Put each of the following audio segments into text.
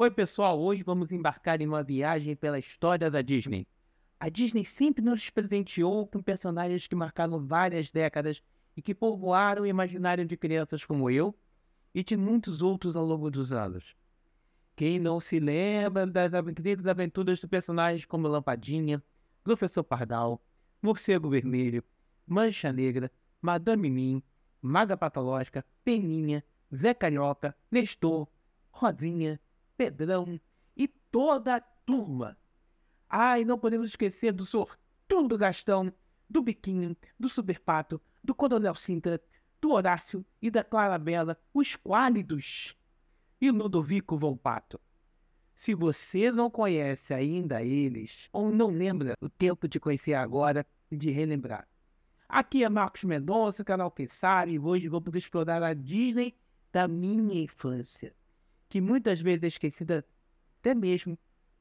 Oi, pessoal, hoje vamos embarcar em uma viagem pela história da Disney. A Disney sempre nos presenteou com personagens que marcaram várias décadas e que povoaram o imaginário de crianças como eu e de muitos outros ao longo dos anos. Quem não se lembra das incríveis aventuras de personagens como Lampadinha, Professor Pardal, Morcego Vermelho, Mancha Negra, Madame Mim, Maga Patológica, Peninha, Zé Carioca, Nestor, Rodinha, Pedrão e toda a turma. Ai, ah, não podemos esquecer do sortudo Gastão, do Biquinho, do Superpato, do Coronel Sintra, do Horácio e da Bela, os Quálidos e Ludovico Volpato. Se você não conhece ainda eles, ou não lembra o tempo de conhecer agora e de relembrar. Aqui é Marcos Mendonça, canal Quem Sabe, e hoje vamos explorar a Disney da minha infância que muitas vezes é esquecida até mesmo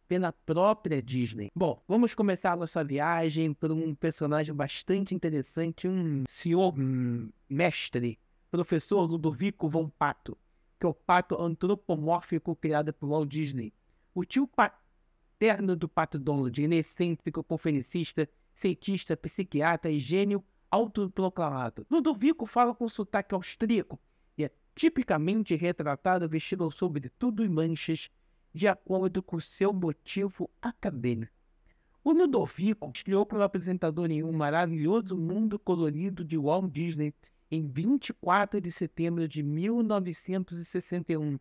pela própria Disney. Bom, vamos começar a nossa viagem por um personagem bastante interessante, um senhor um, mestre, professor Ludovico Von Pato, que é o pato antropomórfico criado por Walt Disney. O tio paterno do pato Donald, inexcêntrico, conferencista, cientista, psiquiatra e gênio autoproclamado. Ludovico fala com sotaque austríaco, tipicamente retratado vestindo sobretudo em manchas, de acordo com seu motivo acadêmico. O Ludovico estreou como apresentador em um maravilhoso mundo colorido de Walt Disney em 24 de setembro de 1961,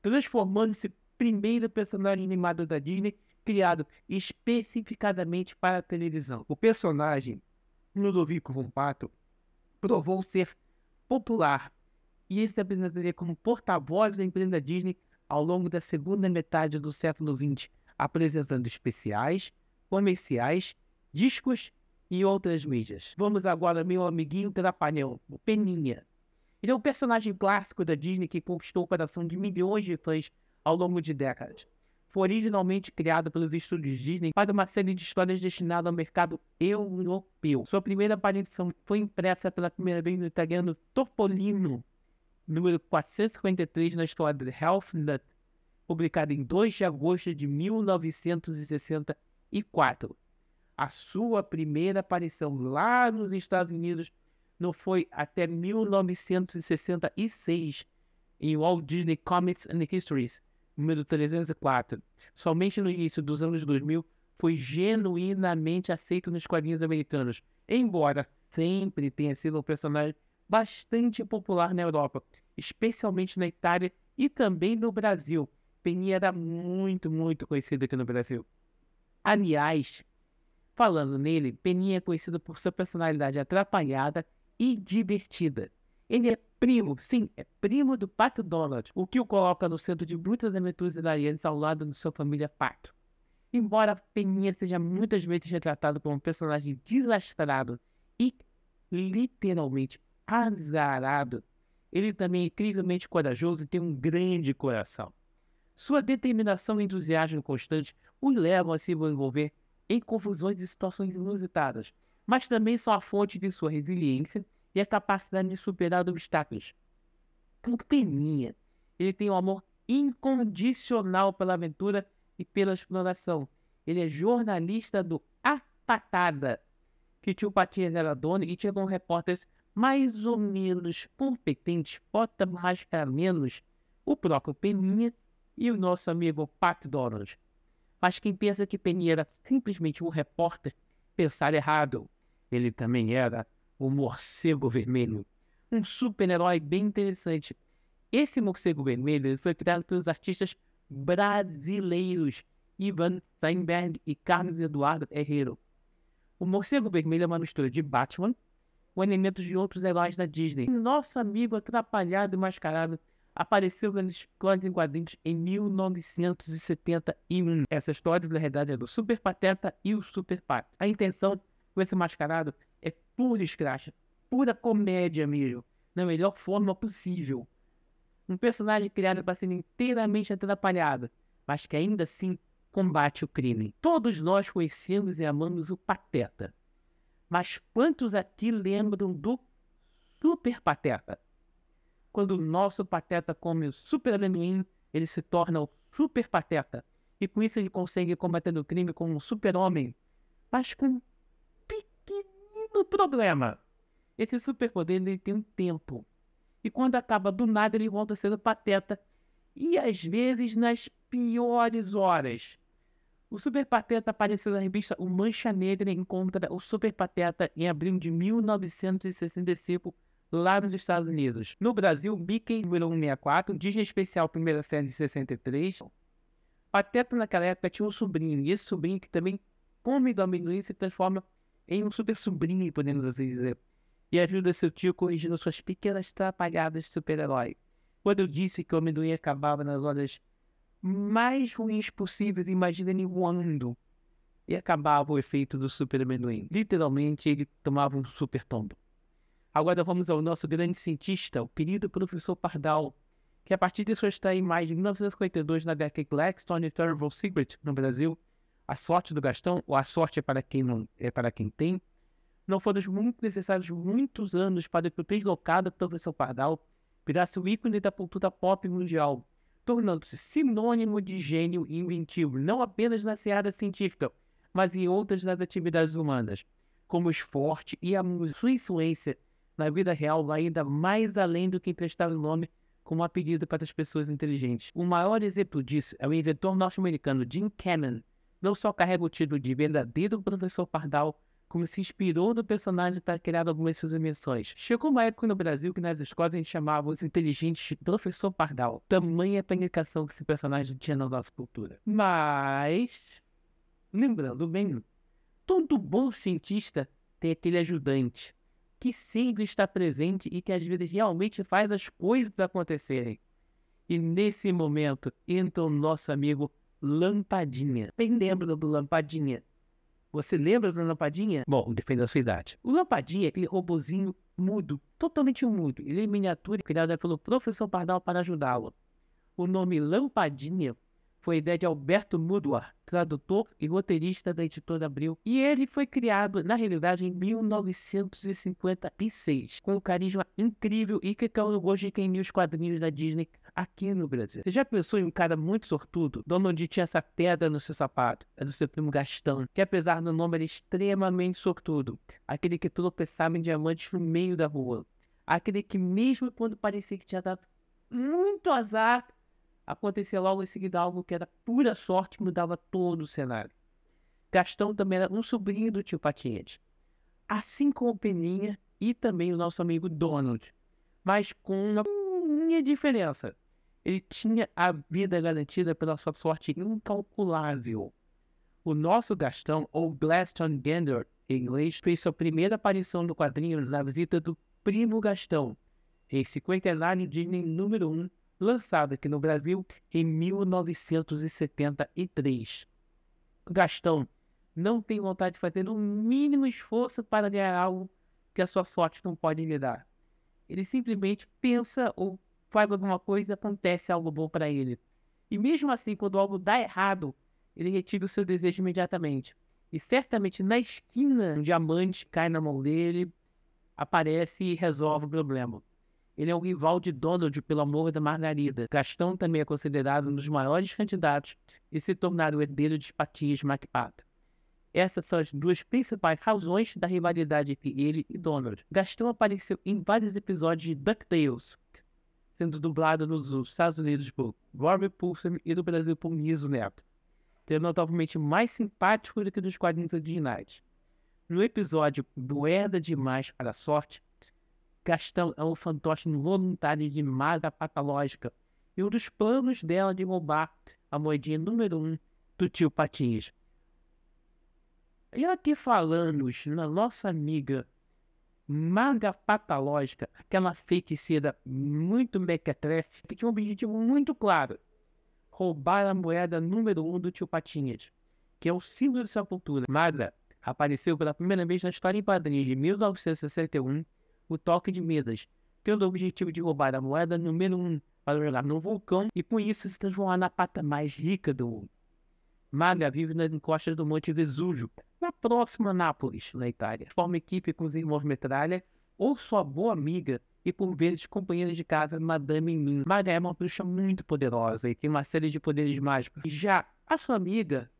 transformando-se primeiro personagem animado da Disney criado especificadamente para a televisão. O personagem Ludovico Rompato provou ser popular e ele se apresentaria como porta-voz da empresa Disney ao longo da segunda metade do século XX, apresentando especiais, comerciais, discos e outras mídias. Vamos agora, meu amiguinho Trapalhão, o Peninha. Ele é um personagem clássico da Disney que conquistou o coração de milhões de fãs ao longo de décadas. Foi originalmente criado pelos estúdios Disney para uma série de histórias destinada ao mercado europeu. Sua primeira aparição foi impressa pela primeira vez no italiano Topolino, número 453 na história de Health Nut, publicada em 2 de agosto de 1964. A sua primeira aparição lá nos Estados Unidos não foi até 1966 em Walt Disney Comics and Histories, número 304. Somente no início dos anos 2000 foi genuinamente aceito nos quadrinhos americanos, embora sempre tenha sido um personagem bastante popular na Europa, especialmente na Itália e também no Brasil. Peninha era muito, muito conhecido aqui no Brasil. Aliás, falando nele, Peninha é conhecido por sua personalidade atrapalhada e divertida. Ele é primo, sim, é primo do Pato Donald, o que o coloca no centro de muitas aventuras hilariantes ao lado de sua família Pato. Embora Peninha seja muitas vezes retratado como um personagem desastrado e literalmente azarado. Ele também é incrivelmente corajoso e tem um grande coração. Sua determinação e entusiasmo constante o levam a se envolver em confusões e situações inusitadas, mas também são a fonte de sua resiliência e a capacidade de superar obstáculos. Como Peninha, ele tem um amor incondicional pela aventura e pela exploração. Ele é jornalista do A Patada, que tio Patinhas era dono e tinha como repórteres mais ou menos competente, bota mais menos, o próprio Peninha e o nosso amigo Pat Donald. Mas quem pensa que Peninha era simplesmente um repórter, pensar errado. Ele também era o morcego vermelho, um super-herói bem interessante. Esse morcego vermelho foi criado pelos artistas brasileiros Ivan Steinberg e Carlos Eduardo Herrero. O morcego vermelho é uma mistura de Batman com elementos de outros heróis é da Disney. Nosso amigo atrapalhado e mascarado apareceu nas histórias em quadrinhos em 1971. Essa história, na realidade, é do Super Pateta e o Super Pato. A intenção com esse mascarado é pura escracha, pura comédia mesmo, na melhor forma possível. Um personagem criado para ser inteiramente atrapalhado, mas que ainda assim combate o crime. Todos nós conhecemos e amamos o Pateta. Mas quantos aqui lembram do Super Pateta? Quando o nosso Pateta come o Super Amendoim, ele se torna o Super Pateta. E com isso ele consegue combater o crime como um super-homem. Mas com um pequenino problema. Esse superpoder ele tem um tempo. E quando acaba do nada, ele volta a ser o Pateta. E às vezes nas piores horas o Super Pateta apareceu na revista O Mancha Negra encontra o Super Pateta em abril de 1965 lá nos Estados Unidos. No Brasil, Mickey número 164, Disney Especial primeira série de 63. Pateta naquela época tinha um sobrinho, e esse sobrinho que também come do amendoim se transforma em um super sobrinho, podemos assim dizer, e ajuda seu tio corrigindo suas pequenas trapalhadas de super-herói. Quando eu disse que o amendoim acabava nas horas mais ruins possíveis, imaginem voando. E acabava o efeito do super amendoim. Literalmente, ele tomava um super tombo. Agora vamos ao nosso grande cientista, o querido professor Pardal, que a partir de sua estreia em maio de 1952 na HQ Blackstone Terrible Secret no Brasil, A Sorte do Gastão, ou A Sorte é para quem, não, é para quem tem, não foram muito necessários muitos anos para que o deslocado professor Pardal virasse o ícone da cultura pop mundial, tornando-se sinônimo de gênio inventivo, não apenas na seara científica, mas em outras das atividades humanas, como o esporte e a sua influência na vida real vai ainda mais além do que emprestar o nome como apelido para as pessoas inteligentes. O maior exemplo disso é o inventor norte-americano Jim Cannon. Não só carrega o título de verdadeiro professor pardal, como se inspirou no personagem para criar algumas suas emissões. Chegou uma época no Brasil que nas escolas a gente chamava os inteligentes de professor Pardal. Tamanha penetração que esse personagem tinha na nossa cultura. Mas, lembrando bem, todo bom cientista tem aquele ajudante que sempre está presente e que às vezes realmente faz as coisas acontecerem. E nesse momento entra o nosso amigo Lampadinha. Bem lembro do Lampadinha? Você lembra da Lampadinha? Bom, depende da sua idade. O Lampadinha é aquele robozinho mudo, totalmente mudo. Ele é miniatura, criado pelo professor Pardal para ajudá-lo. O nome Lampadinha foi ideia de Alberto Mudua, tradutor e roteirista da editora Abril, e ele foi criado, na realidade, em 1956, com um carisma incrível e que caiu hoje quem lia os quadrinhos da Disney aqui no Brasil. Você já pensou em um cara muito sortudo, dono de tinha essa pedra no seu sapato, é do seu primo Gastão, que apesar do nome era é extremamente sortudo, aquele que tropeçava em diamantes no meio da rua, aquele que mesmo quando parecia que tinha dado muito azar, Aconteceu logo em seguida algo que era pura sorte que mudava todo o cenário. Gastão também era um sobrinho do tio Patinhete, assim como Peninha e também o nosso amigo Donald, mas com uma única diferença. Ele tinha a vida garantida pela sua sorte incalculável. O nosso Gastão, ou Glaston Gander, em inglês, fez sua primeira aparição no quadrinho na visita do primo Gastão, em seu quinquenário Disney número 1, lançado aqui no Brasil em 1973. Gastão não tem vontade de fazer o mínimo esforço para ganhar algo que a sua sorte não pode lhe dar. Ele simplesmente pensa ou faz alguma coisa e acontece algo bom para ele. E mesmo assim, quando algo dá errado, ele retira o seu desejo imediatamente. E certamente na esquina, um diamante cai na mão dele, aparece e resolve o problema. Ele é o rival de Donald pelo amor da Margarida. Gastão também é considerado um dos maiores candidatos e se tornar o herdeiro de Patias MacPato. Essas são as duas principais razões da rivalidade entre ele e Donald. Gastão apareceu em vários episódios de DuckTales, sendo dublado nos Estados Unidos por Robert Pulson e no Brasil por Niso Neto, sendo é notavelmente mais simpático do que nos quadrinhos originais. No episódio do Herda Demais para a Sorte, Gastão é um fantoche involuntário de maga patológica e um dos planos dela de roubar a moedinha número um do tio Patinhas. E aqui falamos na nossa amiga maga patológica, aquela feiticeira muito mequetrefe, que tinha um objetivo muito claro: roubar a moeda número um do tio Patinhas, que é o símbolo de sua cultura. Maga apareceu pela primeira vez na história em quadrinhos de 1961 o toque de Midas, tendo o objetivo de roubar a moeda número 1 para jogar no vulcão e com isso se transformar na pata mais rica do mundo. Maga vive nas encostas do Monte Vesúvio, na próxima Nápoles, na Itália. Forma equipe com os irmãos Metralha ou sua boa amiga e por vezes companheira de casa Madame Min. Maga é uma bruxa muito poderosa e tem uma série de poderes mágicos. Já a sua amiga,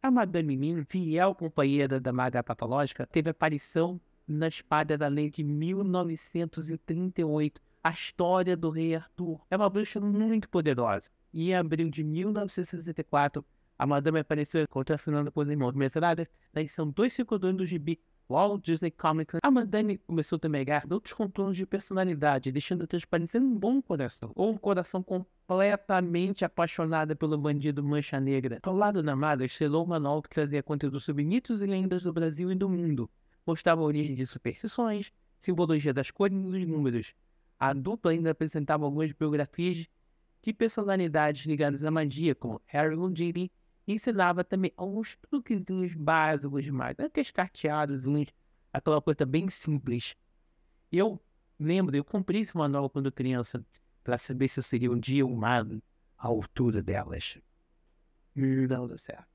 a Madame Min, fiel companheira da Maga Patológica, teve aparição na Espada da Lei de 1938, a história do rei Arthur. É uma bruxa muito poderosa. E em abril de 1964, a Madame apareceu Fernanda com os irmãos metradas na edição 252 do gibi Walt Disney Comics. A Madame começou a temegar outros contornos de personalidade, deixando transparecer um bom coração, ou um coração completamente apaixonada pelo bandido Mancha Negra. Ao lado da Mara, estrelou o manual que trazia conteúdo sobre mitos e lendas do Brasil e do mundo mostrava a origem de superstições, simbologia das cores e dos números. A dupla ainda apresentava algumas biografias de personalidades ligadas à magia, como Harry Houdini, e ensinava também alguns truquezinhos básicos, demais, até carteados, aquela coisa bem simples. Eu lembro, eu comprei esse manual quando criança, para saber se eu seria um dia um mago à altura delas. Não deu certo.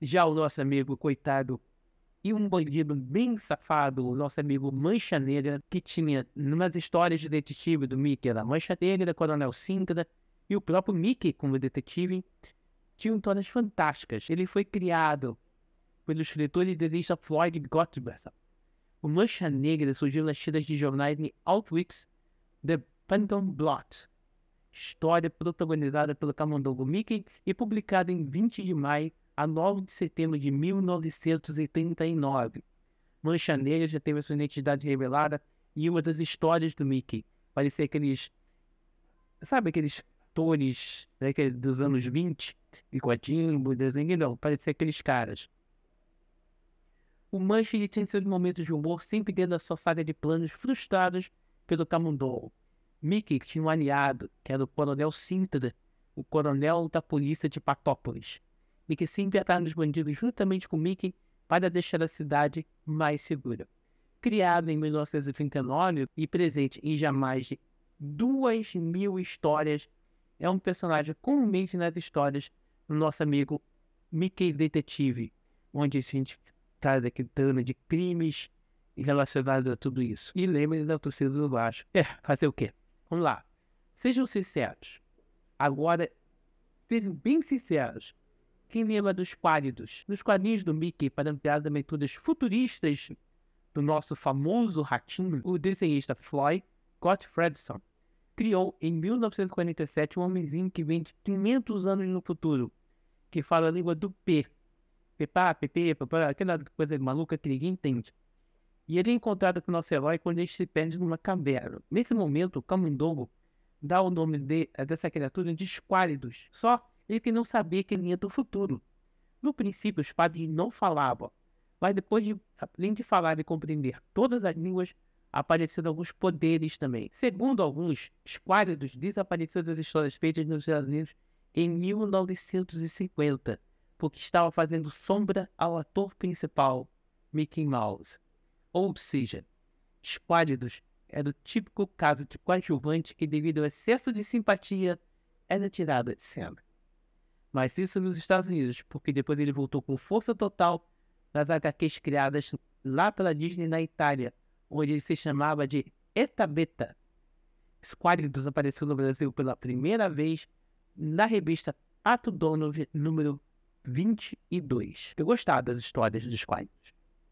Já o nosso amigo, coitado e um bandido bem safado, o nosso amigo Mancha Negra, que tinha nas histórias de detetive do Mickey era Mancha Negra, Coronel Sintra e o próprio Mickey como detetive, tinham histórias fantásticas. Ele foi criado pelo escritor e desenhista Floyd Gottberg. O Mancha Negra surgiu nas tiras de jornais de Outwicks, The Phantom Blot, história protagonizada pelo camundongo Mickey e publicada em 20 de maio a 9 de setembro de 1939. Mancha hum. Negra já teve sua identidade revelada em uma das histórias do Mickey. Parecia aqueles. Sabe aqueles atores né, é dos anos 20? Uhum. Bigodinho, desenho, não. Parecia aqueles caras. O Mancha ele tinha seus momentos de humor sempre dentro da sua saga de planos frustrados pelo Camundongo. Mickey tinha um aliado, que era o Coronel Sintra, o coronel da polícia de Patópolis e que sempre atrai os bandidos juntamente com Mickey para deixar a cidade mais segura. Criado em 1939 e presente em jamais mais de 2 mil histórias, é um personagem comumente nas histórias do nosso amigo Mickey Detetive, onde a gente traz aquele trama de crimes relacionados a tudo isso. E lembre da torcida do Vasco. É, fazer o quê? Vamos lá. Sejam sinceros. Agora, sejam bem sinceros cinema dos quadros. Nos quadrinhos do Mickey, para ampliar as aventuras futuristas do nosso famoso ratinho, o desenhista Floyd Gottfredson criou em 1947 um homenzinho que vem de 500 anos no futuro, que fala a língua do P. Pepá, pepê, papá, aquela coisa maluca que ninguém entende. E ele é encontrado com o nosso herói quando ele se perde numa caverna. Nesse momento, o Camundongo dá o nome de, dessa criatura de Esquálidos, só ele não sabia que ele ia do futuro. No princípio, os padres não falavam, mas depois de, além de falar e compreender todas as línguas, apareceram alguns poderes também. Segundo alguns, Esquáridos desapareceu das histórias feitas nos Estados Unidos em 1950, porque estava fazendo sombra ao ator principal, Mickey Mouse. Ou seja, Esquáridos era o típico caso de coadjuvante que, devido ao excesso de simpatia, era tirado de cena mas isso nos Estados Unidos, porque depois ele voltou com força total nas HQs criadas lá pela Disney na Itália, onde ele se chamava de Beta. Squadrons apareceu no Brasil pela primeira vez na revista Ato Donovan número 22. Eu gostava das histórias dos Squadrons.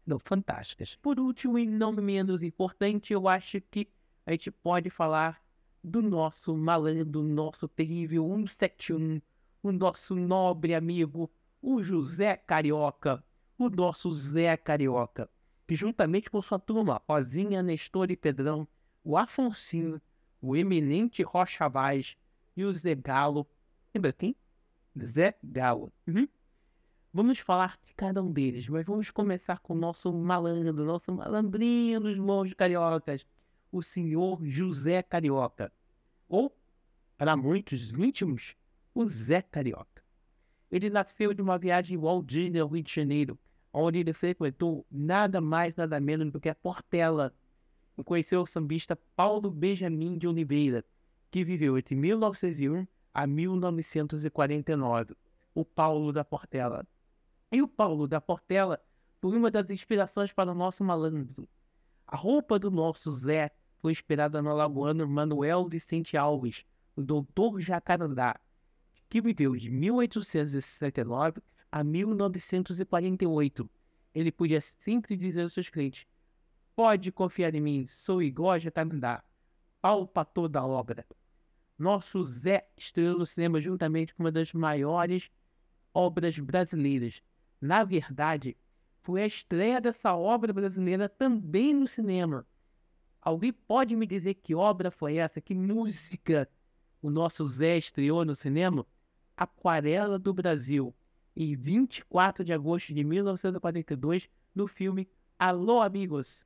Não, fantásticas. Por último, e não menos importante, eu acho que a gente pode falar do nosso malandro, do nosso terrível 171 o nosso nobre amigo, o José Carioca, o nosso Zé Carioca, que juntamente com sua turma, Rosinha, Nestor e Pedrão, o Afonsinho, o eminente Rocha Vaz e o Zé Galo. Lembra quem? Zé Galo. Uhum. Vamos falar de cada um deles, mas vamos começar com o nosso malandro, nosso malandrinho dos monges cariocas, o senhor José Carioca. Ou, para muitos íntimos, o Zé Carioca. Ele nasceu de uma viagem Walt Disney ao Rio de Janeiro, onde ele frequentou nada mais nada menos do que a Portela, e conheceu o sambista Paulo Benjamin de Oliveira, que viveu entre 1901 a 1949, o Paulo da Portela. E o Paulo da Portela foi uma das inspirações para o nosso malandro. A roupa do nosso Zé foi inspirada no alagoano Manuel Vicente Alves, o doutor Jacarandá, que viveu de 1869 a 1948. Ele podia sempre dizer aos seus clientes: Pode confiar em mim, sou igual a Jatamindá, palpa toda a obra. Nosso Zé estreou no cinema juntamente com uma das maiores obras brasileiras. Na verdade, foi a estreia dessa obra brasileira também no cinema. Alguém pode me dizer que obra foi essa? Que música o nosso Zé estreou no cinema? Aquarela do Brasil, em 24 de agosto de 1942, no filme Alô Amigos.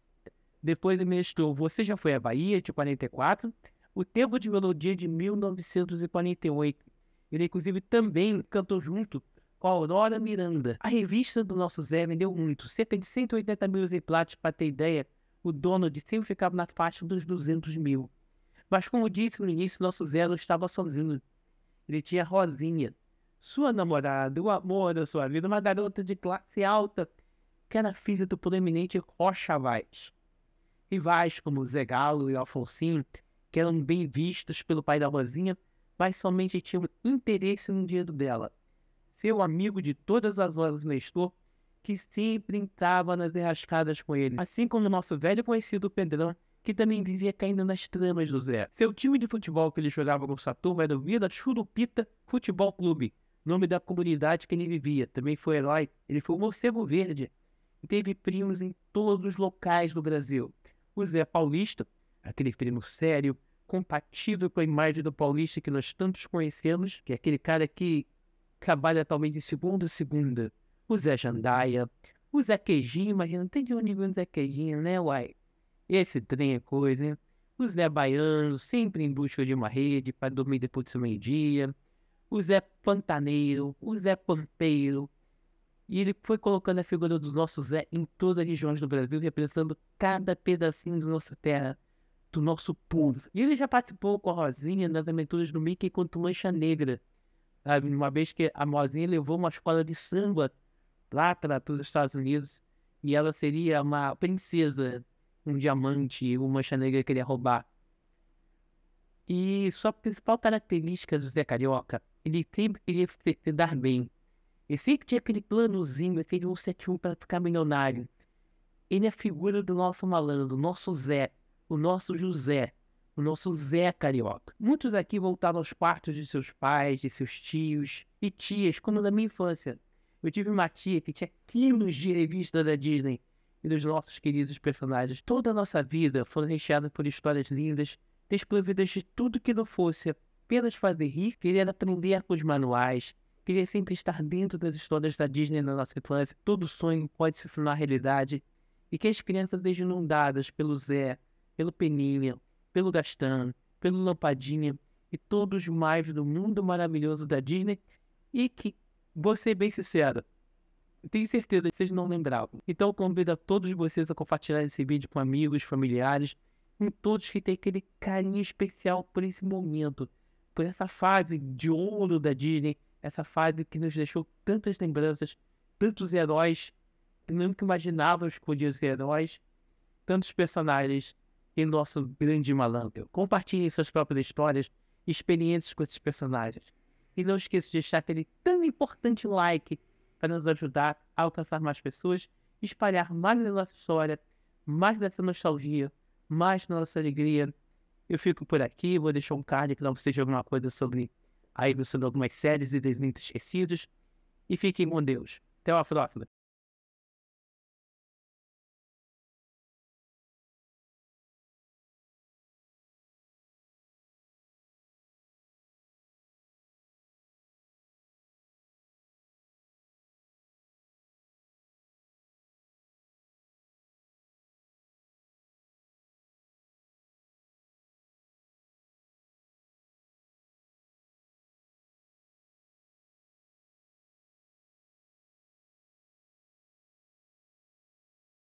Depois ele mestrou Você Já Foi à Bahia, de 44, O Tempo de Melodia, de 1948. Ele, inclusive, também cantou junto com a Aurora Miranda. A revista do nosso Zé vendeu muito, cerca de 180 mil exemplares, para ter ideia, o dono de sempre ficava na faixa dos 200 mil. Mas como disse no início, nosso Zé não estava sozinho. Ele tinha Rosinha, sua namorada, o amor da sua vida, uma garota de classe alta, que era filha do proeminente Rocha Vaz. Rivais como Zé Galo e Alfonsinho, que eram bem vistos pelo pai da Rosinha, mas somente tinham interesse no dinheiro dela. Seu amigo de todas as horas, Nestor, que sempre entrava nas enrascadas com ele. Assim como nosso velho conhecido Pedrão, que também vivia caindo nas tramas do Zé. Seu time de futebol que ele jogava com o Saturno era o Vida Churupita Futebol Clube, nome da comunidade que ele vivia. Também foi herói, ele foi o Morcego Verde. E teve primos em todos os locais do Brasil. O Zé Paulista, aquele primo sério, compatível com a imagem do paulista que nós tantos conhecemos, que é aquele cara que trabalha atualmente de segunda a segunda. O Zé Jandaia, o Zé Queijinho, imagina, tem de onde nível o Zé Queijinho, né, uai? Esse trem é coisa, hein? O Zé Baiano, sempre em busca de uma rede para dormir depois do seu meio-dia. O Zé Pantaneiro, o Zé Pampeiro. E ele foi colocando a figura do nosso Zé em todas as regiões do Brasil, representando cada pedacinho da nossa terra, do nosso povo. E ele já participou com a Rosinha nas aventuras do Mickey quanto Mancha Negra. Uma vez que a Rosinha levou uma escola de samba lá para os Estados Unidos e ela seria uma princesa um diamante, o Mancha Negra queria roubar. E sua principal característica do Zé Carioca, ele sempre queria se dar bem. Ele sempre tinha aquele planozinho, aquele 171 para ficar milionário. Ele é a figura do nosso malandro, do nosso Zé, o nosso José, o nosso Zé Carioca. Muitos aqui voltaram aos quartos de seus pais, de seus tios e tias, como na minha infância. Eu tive uma tia que tinha quilos de revista da Disney e dos nossos queridos personagens. Toda a nossa vida foi recheada por histórias lindas, desprovidas de tudo que não fosse apenas fazer rir, querer aprender com os manuais, querer sempre estar dentro das histórias da Disney na nossa infância. Todo sonho pode se tornar realidade. E que as crianças sejam inundadas pelo Zé, pelo Peninha, pelo Gastão, pelo Lampadinha e todos mais do mundo maravilhoso da Disney. E que, vou ser bem sincero, tenho certeza que vocês não lembravam. Então eu convido a todos vocês a compartilhar esse vídeo com amigos, familiares, com todos que têm aquele carinho especial por esse momento, por essa fase de ouro da Disney, essa fase que nos deixou tantas lembranças, tantos heróis que nunca imaginávamos que podiam ser heróis, tantos personagens e nosso grande malandro. Compartilhem suas próprias histórias e experiências com esses personagens. E não esqueça de deixar aquele tão importante like para nos ajudar a alcançar mais pessoas, espalhar mais da nossa história, mais dessa nostalgia, mais da nossa alegria. Eu fico por aqui, vou deixar um card que não seja alguma coisa sobre aí sobre algumas séries e desenhos esquecidos. E fiquem com Deus. Até uma próxima.